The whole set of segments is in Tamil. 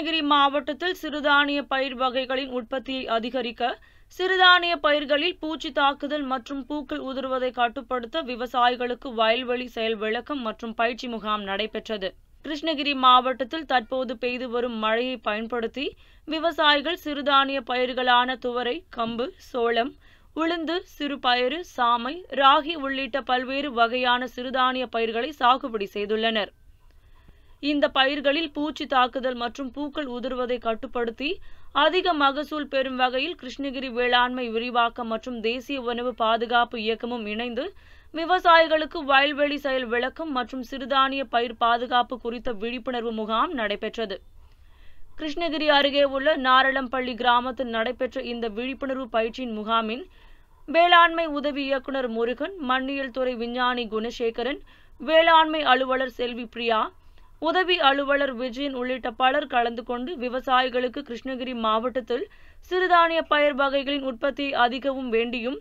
கிருஷ்ணகிரி மாவட்டத்தில் சிறுதானிய பயிர் வகைகளின் உற்பத்தியை அதிகரிக்க சிறுதானிய பயிர்களில் பூச்சி தாக்குதல் மற்றும் பூக்கள் உதிர்வதை கட்டுப்படுத்த விவசாயிகளுக்கு வயல்வெளி செயல் விளக்கம் மற்றும் பயிற்சி முகாம் நடைபெற்றது கிருஷ்ணகிரி மாவட்டத்தில் தற்போது பெய்து வரும் மழையை பயன்படுத்தி விவசாயிகள் சிறுதானிய பயிர்களான துவரை கம்பு சோளம் உளுந்து சிறுபயிறு சாமை ராகி உள்ளிட்ட பல்வேறு வகையான சிறுதானிய பயிர்களை சாகுபடி செய்துள்ளனர் இந்த பயிர்களில் பூச்சி தாக்குதல் மற்றும் பூக்கள் உதிர்வதை கட்டுப்படுத்தி அதிக மகசூல் பெறும் வகையில் கிருஷ்ணகிரி வேளாண்மை விரிவாக்கம் மற்றும் தேசிய உணவு பாதுகாப்பு இயக்கமும் இணைந்து விவசாயிகளுக்கு வயல்வெளி செயல் விளக்கம் மற்றும் சிறுதானிய பயிர் பாதுகாப்பு குறித்த விழிப்புணர்வு முகாம் நடைபெற்றது கிருஷ்ணகிரி அருகே உள்ள நாரளம்பள்ளி கிராமத்தில் நடைபெற்ற இந்த விழிப்புணர்வு பயிற்சியின் முகாமில் வேளாண்மை உதவி இயக்குநர் முருகன் மண்ணியல் துறை விஞ்ஞானி குணசேகரன் வேளாண்மை அலுவலர் செல்வி பிரியா உதவி அலுவலர் விஜயன் உள்ளிட்ட பலர் கலந்து கொண்டு விவசாயிகளுக்கு கிருஷ்ணகிரி மாவட்டத்தில் சிறுதானிய பயிர் வகைகளின் உற்பத்தி அதிகவும் வேண்டியும்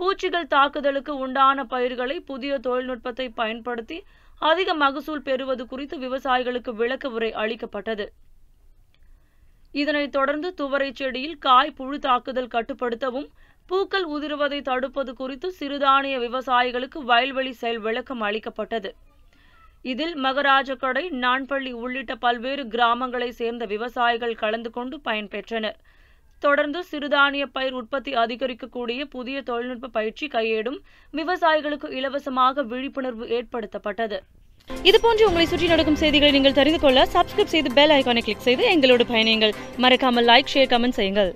பூச்சிகள் தாக்குதலுக்கு உண்டான பயிர்களை புதிய தொழில்நுட்பத்தை பயன்படுத்தி அதிக மகசூல் பெறுவது குறித்து விவசாயிகளுக்கு விளக்க உரை அளிக்கப்பட்டது இதனைத் தொடர்ந்து துவரை செடியில் காய் புழு தாக்குதல் கட்டுப்படுத்தவும் பூக்கள் உதிர்வதை தடுப்பது குறித்து சிறுதானிய விவசாயிகளுக்கு வயல்வெளி செயல் விளக்கம் அளிக்கப்பட்டது இதில் மகராஜக்கடை நான்பள்ளி உள்ளிட்ட பல்வேறு கிராமங்களை சேர்ந்த விவசாயிகள் கலந்து கொண்டு பயன்பெற்றனர் தொடர்ந்து சிறுதானிய பயிர் உற்பத்தி அதிகரிக்கக்கூடிய புதிய தொழில்நுட்ப பயிற்சி கையேடும் விவசாயிகளுக்கு இலவசமாக விழிப்புணர்வு ஏற்படுத்தப்பட்டது இதுபோன்று உங்களை சுற்றி நடக்கும் செய்திகளை நீங்கள் தெரிந்து கொள்ள சப்ஸ்கிரைப் செய்து பெல் ஐக்கானை கிளிக் செய்து எங்களோடு பயணியுங்கள் மறக்காமல் லைக் ஷேர் கமெண்ட் செய்யுங்கள்